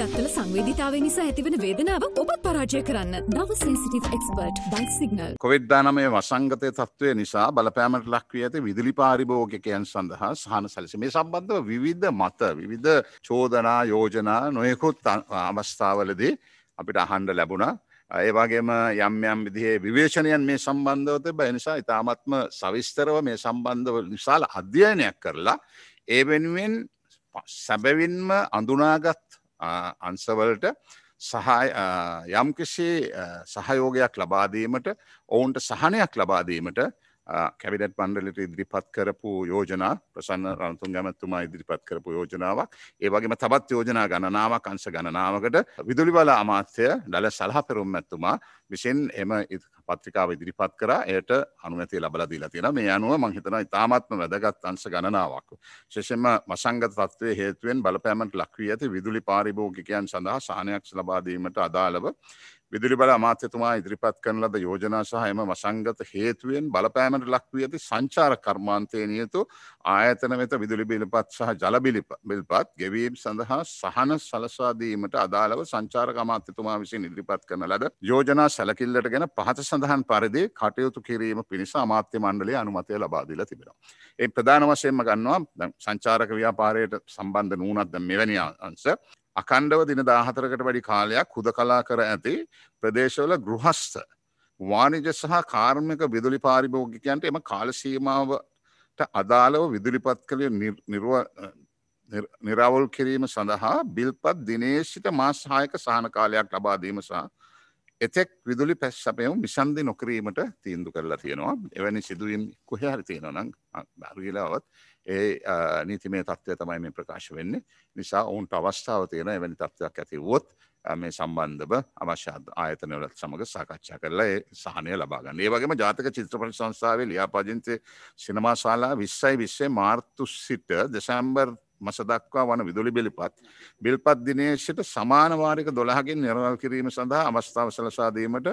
දත්තල සංවේධිතාව නිසා ඇතිවන වේදනාව ඔබත් පරාජය කරන්න දවසේසිටි එක්ස්පර්ට් බයි සිගනල් කොවිද්ධානමය වසංගතය තත්ත්වය නිසා බලපෑමට ලක්වී ඇති විදිලි පාරිභෝගකයන් සඳහා සහන සැලසි මේ සම්බන්ධව විවිධ මත විවිධ චෝදනා යෝජනා නොයකුත් අවස්ථාවලදී අපිට අහන්ඩ ලැබුණා ඒවාගේම යම් යම් විදිහේ විවේශනයන් මේ සම්බන්ධවත බ නිසා ඉතාමත්ම සවිස්තරව මේ සම්බන්ධව විශාල අධ්‍යයනයක් කරලා ඒ වෙනුවෙන් සැබවින්ම අඳුනාගත් අන්සවලට යම්කිසි සහයෝගයක් ලබාදීමට ඔවුන්ට සහනයක් ලබාදීමට කැවිඩට් පන්ඩලිට ඉදිරිපත් කරපු යෝජනා ප්‍රසන්න රන්තුන් ගැමැත්තුමා ඉදිරිපත් කරපු යෝජනාවක් ඒවගේම තබත් යෝජනා ගණනාවක් අංශ ගණනාවකට විදුලි බල අමාත්‍යය ඩල සලහ පෙරුම් ඇත්තුමා විෂෙන් එම පත්‍රිකාව ඉදිරිපත් කර එයට අනුමැති ලබලදී ලතින මේ අනුව මංහිතන ඉතාමත්ම වැදගත් අංශ ගණනාවක්. ශේෂෙන්ම මසංගත තත්වය හේතුවෙන් බලපෑමට ලක්වී ඇති විදුලි පාරිභෝගිකයන් සඳහා සහනයක් ලබාදීමට අදාළව විදුලි බල අමාත්‍යතුමා ඉදිරිපත් කරන ලද යෝජනා සහ එම වසංගත හේතුවෙන් බලපෑමට ලක්වී ඇති සංචාර කර්මාන්තය නියතු ආයතන වෙත විදුලි බිලපත් සහ ජලබිලිපත් ගෙවීම් සඳහා සහන සලසාදීමට අදාළව සංචාරක අමාත්‍යතුමා විසින් ඉදිරිපත් කරන ලද යෝජනා සහ සැලකිල්ලට ගැන පහත සඳහන් පරිදි කටයුතු කිරීම පිණිස අමාත්‍ය මණ්ඩලේ අනුමතය ලබාදිල තිබෙනවා. ඒ ප්‍රධාන වශයෙන්ම ගන්නවා සංචාරක ව්‍යාපාරයට සම්බන්ධ නූනත්ද මෙවැනි අන්ස. අකණ්ඩව දින දාහතරකට වැඩි කාලයක් හුද කලා කර ඇති ප්‍රදේශවල ගෘහස්ත. වානිජ සහ කාර්මික විදුලි පාරිභෝගිකයන්ට එම කාලසීමාවට අදාළව විදුලිපත් කළ නිර්ව නිරවුල් කිරීම සඳහා බිල්පත් දිනේශිත මාස්හායක සහන කාලයක් ලබාදීම සහ එතෙක් විදුලි පැස් සපයවුම් විසන්ධි නොකිරීමට තීන්දු කරලා තියෙනවා එවැනි සිදුවම් කොහරි තියෙනවනම් දර්ගලාවත් ඒ නීතිමේ තත්ත්වය තමයි මේ ප්‍රකාශ වෙන්නේ නිසා ඔවුන්ට අවස්ථාව තියෙන එවැනි තත්ත්වයක් ඇතිවුවොත් මේ සම්බන්ධව අවශ්‍ය ආයතනවලත් සමඟ සාකච්ඡා කරලා ඒ සහනය ලබාගන්න ඒ වගේම ජාතක චිත්‍රපට සංස්ථාවේ ලියාපදින්තය සිනමාශාලා විස්සයි විස්සේ මාර්තු සිට දෙසැම්බර් මස දක්වා වන විදුලි බිලිපත් බිල්පත් දිනේශයට සමානවාරික දොළහකින් නිරවල් කිරීම සඳහා අවස්ථාව සලසාදීමට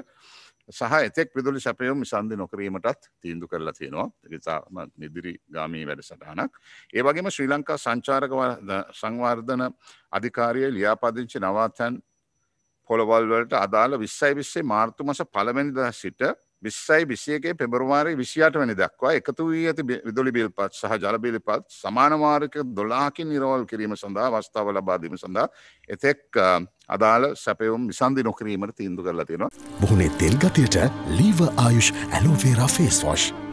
සහ එතෙක් විදුලි සැපයුම් සන්ධි නොකරීමටත් තීන්දු කරලා තියෙනවා තාම නිදිරි ගාමී වැඩසටහනක් ඒ වගේම ශ්‍රී ලංකා සංචාරක සංවර්ධන අධිකාරිය ලියාපදිංචි නවාතැන් පොළවල්වලට අදාළ විස්සයි විස්සේ මාර්තු මස පළවෙනිද සිට විස්සයි විසියගේ පෙබරවාරි විසියාට වැනි දක්වා එකතු වී ඇති විදුලි බිල්පත් සහ ජලබිලිපත් සමානවාර්ක දොලාහකින් නිරවල් කිරීම සඳහා අවස්ථාව ලබාදීම සඳහා එතෙක් අදාළ සැපවුම් විසන්ධි නොකිරීමට තීන්දු කරලා තියෙනවා. බොහුණේ තෙල් ගතියට ලීව ආයුෂ් ඇලෝවේරා ෆේස්වෝෂ්.